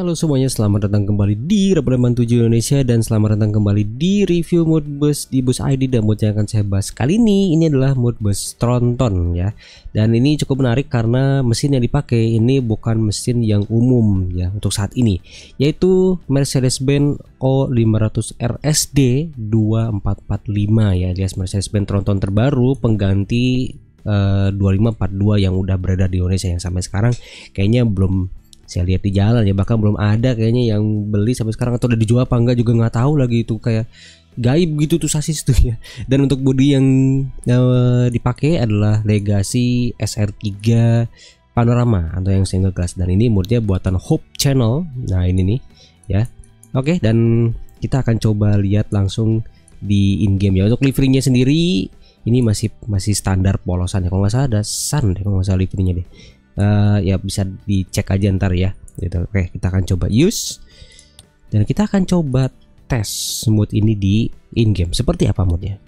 Halo semuanya, selamat datang kembali di Rebeleman 7 Indonesia dan selamat datang kembali di review Modbus di Bus ID dan mood yang akan saya bahas kali ini ini adalah Modbus Tronton ya. Dan ini cukup menarik karena mesin yang dipakai ini bukan mesin yang umum ya untuk saat ini, yaitu Mercedes-Benz O500 RSD 2445 ya, alias Mercedes-Benz Tronton terbaru pengganti 2542 eh, yang udah beredar di Indonesia yang sampai sekarang kayaknya belum saya lihat di jalan ya bahkan belum ada kayaknya yang beli sampai sekarang atau udah dijual apa enggak juga nggak tahu lagi itu kayak gaib gitu tuh sasis tuh ya dan untuk bodi yang uh, dipakai adalah Legacy SR3 Panorama atau yang single glass dan ini murnya buatan Hope Channel nah ini nih ya oke dan kita akan coba lihat langsung di in game ya untuk liverynya sendiri ini masih masih standar polosan ya kalau nggak salah ada sun deh kalau nggak salah liverynya deh uh, ya bisa dicek aja ntar ya gitu oke kita akan coba use dan kita akan coba tes mood ini di in game seperti apa moodnya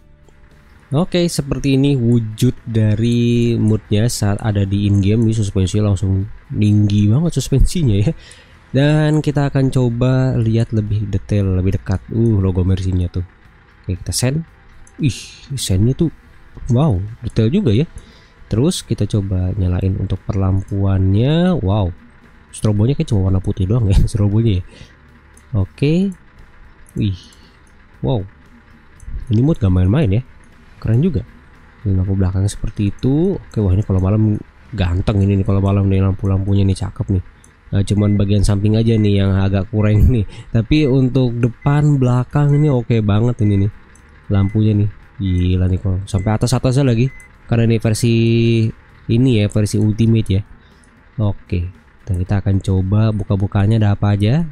Oke, seperti ini wujud dari moodnya saat ada di in-game. Ini suspensi langsung tinggi banget suspensinya ya. Dan kita akan coba lihat lebih detail, lebih dekat. Uh, logo mersinya tuh. Oke, kita send. Ih, sendnya tuh wow, detail juga ya terus kita coba nyalain untuk perlampuannya wow strobonya kayak cuma warna putih doang ya strobonya ya. oke wih wow ini mood gak main-main ya keren juga ini lampu belakangnya seperti itu oke wah ini kalau malam ganteng ini nih kalau malam nih lampu-lampunya nih cakep nih Nah, cuman bagian samping aja nih yang agak kurang nih. Tapi untuk depan belakang ini oke okay banget ini nih. Lampunya nih. Gila nih kalau sampai atas-atasnya lagi karena ini versi ini ya versi ultimate ya oke dan kita akan coba buka-bukanya ada apa aja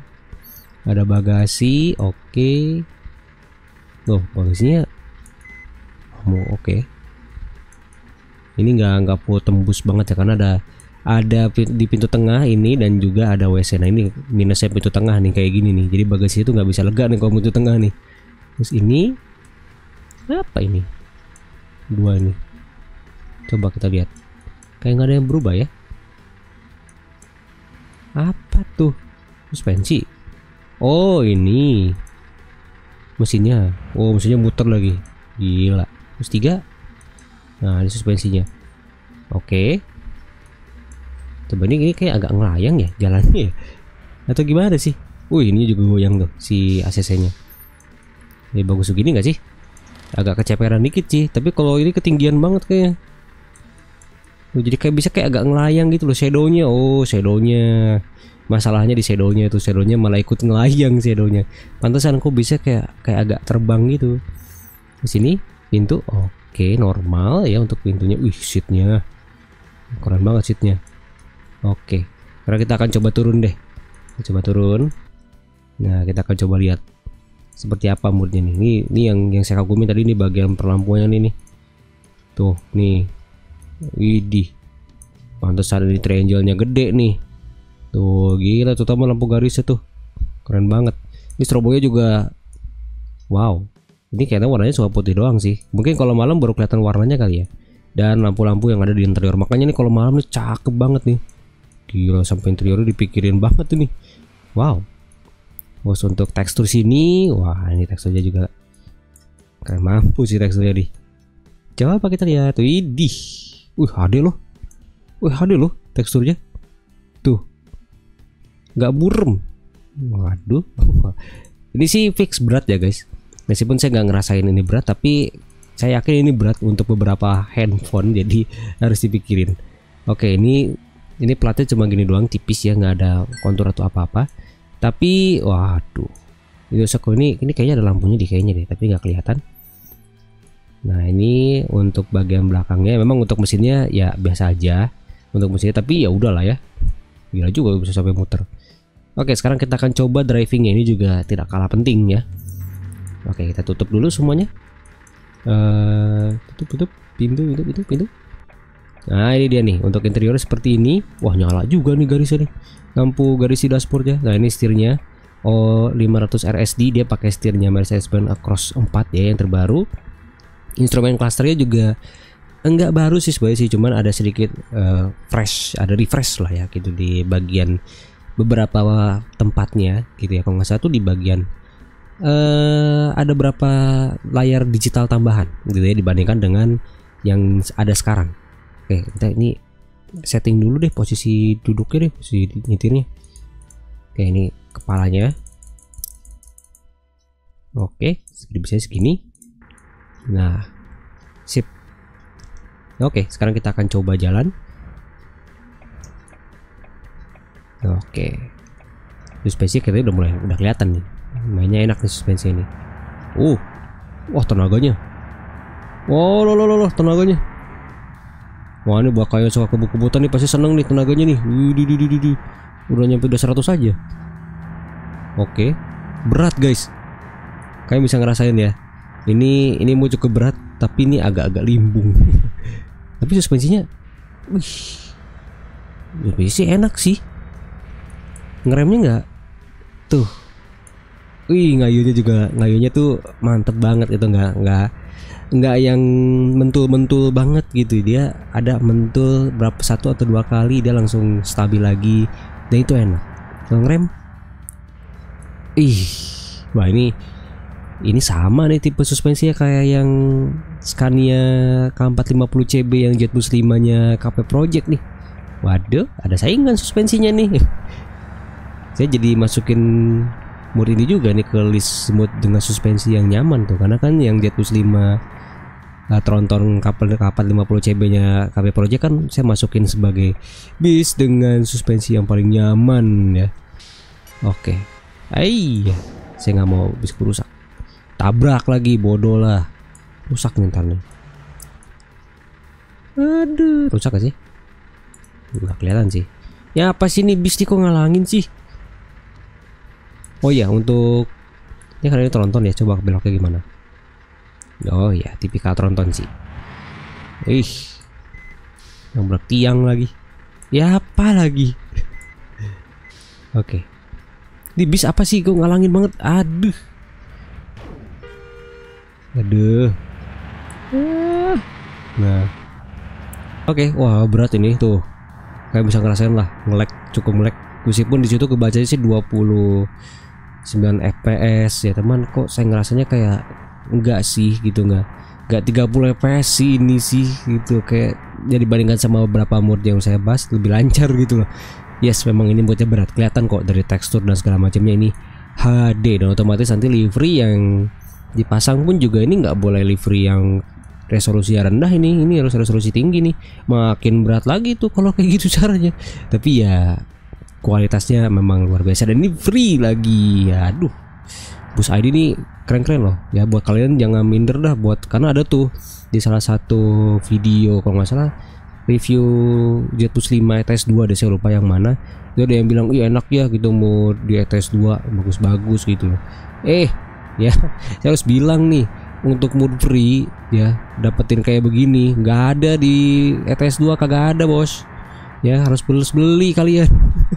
ada bagasi oke loh bagasinya mau oh, oke ini nggak nggak full tembus banget ya karena ada ada di pintu tengah ini dan juga ada WC nah ini minusnya pintu tengah nih kayak gini nih jadi bagasi itu nggak bisa lega nih kalau pintu tengah nih terus ini apa ini dua nih Coba kita lihat. Kayak nggak ada yang berubah ya. Apa tuh? Suspensi. Oh, ini. Mesinnya. Oh, mesinnya muter lagi. Gila. Terus tiga. Nah, ini suspensinya. Oke. Coba ini, ini kayak agak ngelayang ya jalannya. Atau gimana sih? Wih, ini juga goyang tuh si ACC-nya. Ini ya, bagus begini gak sih? Agak keceperan dikit sih, tapi kalau ini ketinggian banget kayaknya jadi kayak bisa kayak agak ngelayang gitu loh shadownya oh shadownya masalahnya di shadownya itu shadownya malah ikut ngelayang shadownya pantesan kok bisa kayak kayak agak terbang gitu di sini pintu oke okay, normal ya untuk pintunya wih seatnya keren banget seatnya oke okay. karena kita akan coba turun deh kita coba turun nah kita akan coba lihat seperti apa moodnya nih ini, ini yang yang saya kagumi tadi ini bagian perlampuannya nih tuh nih Widih. Pantesan ini triangle-nya gede nih. Tuh, gila terutama lampu garisnya tuh. Keren banget. Ini strobo-nya juga wow. Ini kayaknya warnanya cuma putih doang sih. Mungkin kalau malam baru kelihatan warnanya kali ya. Dan lampu-lampu yang ada di interior. Makanya ini kalau malam nih cakep banget nih. Gila sampai interiornya dipikirin banget tuh nih. Wow. Bos untuk tekstur sini, wah ini teksturnya juga keren mampu sih teksturnya nih. Coba kita lihat, widih Wih HD loh. Wih HD loh teksturnya. Tuh. Gak burem. Waduh. Ini sih fix berat ya guys. Meskipun saya gak ngerasain ini berat tapi saya yakin ini berat untuk beberapa handphone jadi harus dipikirin. Oke ini ini platnya cuma gini doang tipis ya Gak ada kontur atau apa-apa. Tapi waduh. ini ini kayaknya ada lampunya di kayaknya deh tapi gak kelihatan Nah ini untuk bagian belakangnya memang untuk mesinnya ya biasa aja untuk mesinnya tapi ya udahlah ya gila juga bisa sampai muter. Oke sekarang kita akan coba drivingnya ini juga tidak kalah penting ya. Oke kita tutup dulu semuanya. Uh, tutup tutup pintu pintu pintu pintu. Nah ini dia nih untuk interior seperti ini. Wah nyala juga nih garisnya nih. Lampu garis di dashboardnya. Nah ini setirnya. Oh 500 RSD dia pakai setirnya Mercedes-Benz Across 4 ya yang terbaru instrumen klasternya juga enggak baru sih sebenarnya sih cuman ada sedikit uh, fresh ada refresh lah ya gitu di bagian beberapa tempatnya gitu ya kalau nggak salah tuh di bagian uh, ada berapa layar digital tambahan gitu ya dibandingkan dengan yang ada sekarang oke kita ini setting dulu deh posisi duduknya deh posisi nyetirnya oke ini kepalanya oke bisa segini Nah, sip. Oke, sekarang kita akan coba jalan. Oke. Suspensi kita udah mulai udah kelihatan nih. Mainnya enak nih suspensi ini. Uh. Wah, tenaganya. Wow, loh, lo, lo, lo, tenaganya. Wah, ini buat yang suka kebut-kebutan nih pasti seneng nih tenaganya nih. di, di di, di, di, Udah nyampe udah 100 aja. Oke. Berat, guys. Kalian bisa ngerasain ya ini ini mau cukup berat tapi ini agak-agak limbung tapi suspensinya wih suspensi enak sih ngeremnya nggak tuh wih ngayunya juga ngayunya tuh mantep banget itu nggak nggak nggak yang mentul-mentul banget gitu dia ada mentul berapa satu atau dua kali dia langsung stabil lagi dan itu enak ngerem ih wah ini ini sama nih tipe suspensinya kayak yang Scania K450 CB yang Jetbus 5 nya KP Project nih waduh ada saingan suspensinya nih saya jadi masukin mur ini juga nih ke list mood dengan suspensi yang nyaman tuh karena kan yang Jetbus 5 uh, eh, tronton kapal kapal 50 cb nya KB Project kan saya masukin sebagai bis dengan suspensi yang paling nyaman ya oke okay. Ayy, saya nggak mau bis rusak tabrak lagi bodoh lah rusak nih ntar nih aduh rusak gak sih nggak kelihatan sih ya apa sih ini bis kok ngalangin sih oh ya untuk ini kali ini tronton ya coba beloknya gimana oh ya tipikal tronton sih ih yang tiang lagi ya apa lagi oke okay. di bis apa sih kok ngalangin banget aduh Aduh. Hmm. Nah. Oke, okay. wah berat ini tuh. Kayak bisa ngerasain lah, ngelek cukup ngelek. Meskipun di situ kebacanya sih 29 fps ya teman, kok saya ngerasanya kayak enggak sih gitu enggak. Enggak 30 fps sih ini sih gitu kayak ya bandingkan sama beberapa mode yang saya bahas lebih lancar gitu loh. Yes, memang ini buatnya berat kelihatan kok dari tekstur dan segala macamnya ini HD dan otomatis nanti livery yang dipasang pun juga ini nggak boleh livery yang resolusi rendah ini ini harus resolusi tinggi nih makin berat lagi tuh kalau kayak gitu caranya tapi ya kualitasnya memang luar biasa dan ini free lagi aduh bus ID ini keren-keren loh ya buat kalian jangan minder dah buat karena ada tuh di salah satu video kalau nggak salah review Jetbus 5 ETS 2 ada saya lupa yang mana dia ada yang bilang iya enak ya gitu mau di ETS 2 bagus-bagus gitu eh ya saya harus bilang nih untuk mood free ya dapetin kayak begini nggak ada di ETS 2 kagak ada bos ya harus beli beli kalian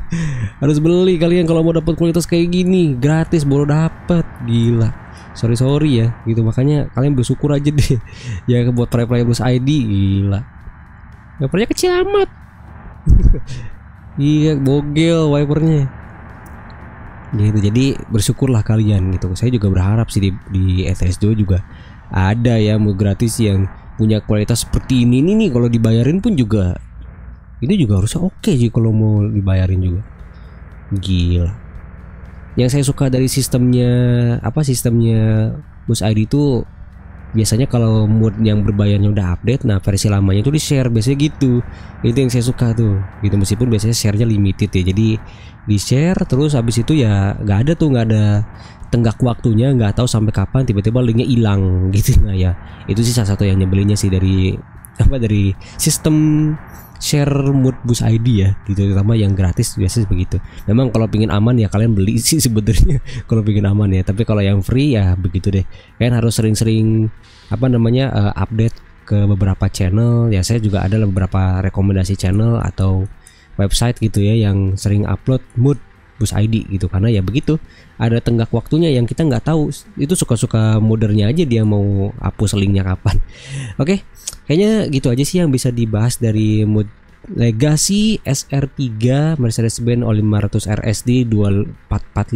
harus beli kalian kalau mau dapat kualitas kayak gini gratis baru dapat gila sorry sorry ya gitu makanya kalian bersyukur aja deh ya buat player play plus ID gila Wipernya kecil amat iya bogel wipernya gitu jadi bersyukurlah kalian gitu saya juga berharap sih di, di ETS2 juga ada ya mau gratis yang punya kualitas seperti ini nih nih kalau dibayarin pun juga itu juga harusnya oke okay sih kalau mau dibayarin juga gila yang saya suka dari sistemnya apa sistemnya Bus ID itu biasanya kalau mood yang berbayarnya udah update nah versi lamanya itu di share biasanya gitu itu yang saya suka tuh gitu meskipun biasanya sharenya limited ya jadi di share terus habis itu ya nggak ada tuh nggak ada tenggak waktunya nggak tahu sampai kapan tiba-tiba linknya hilang gitu nah ya itu sih salah satu yang nyebelinnya sih dari apa dari sistem share mood boost ID ya gitu terutama yang gratis biasanya begitu memang kalau pingin aman ya kalian beli sih sebenarnya kalau pingin aman ya tapi kalau yang free ya begitu deh kalian harus sering-sering apa namanya uh, update ke beberapa channel ya saya juga ada beberapa rekomendasi channel atau website gitu ya yang sering upload mood bus ID gitu karena ya begitu ada tenggak waktunya yang kita nggak tahu itu suka-suka modernnya aja dia mau hapus linknya kapan oke okay, kayaknya gitu aja sih yang bisa dibahas dari mod Legacy SR3 Mercedes-Benz o 500 RSD 2445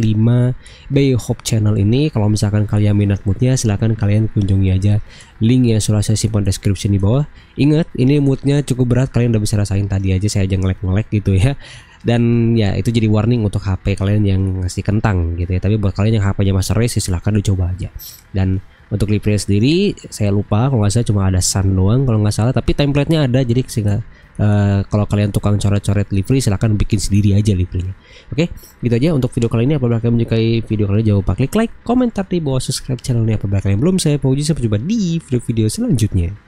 by Hope Channel ini kalau misalkan kalian minat moodnya silahkan kalian kunjungi aja link yang sudah saya simpan description di bawah ingat ini moodnya cukup berat kalian udah bisa rasain tadi aja saya aja ngelek-ngelek gitu ya dan ya itu jadi warning untuk HP kalian yang ngasih kentang gitu ya tapi buat kalian yang HP-nya Master Race ya silahkan dicoba aja dan untuk Libre sendiri saya lupa kalau nggak salah cuma ada Sun doang kalau nggak salah tapi template-nya ada jadi sehingga Uh, eh, kalau kalian tukang coret-coret livery silahkan bikin sendiri aja liverynya oke okay? gitu aja untuk video kali ini apabila kalian menyukai video kali ini jangan lupa klik like komentar di bawah subscribe channel ini apabila kalian belum saya puji sampai jumpa di video-video selanjutnya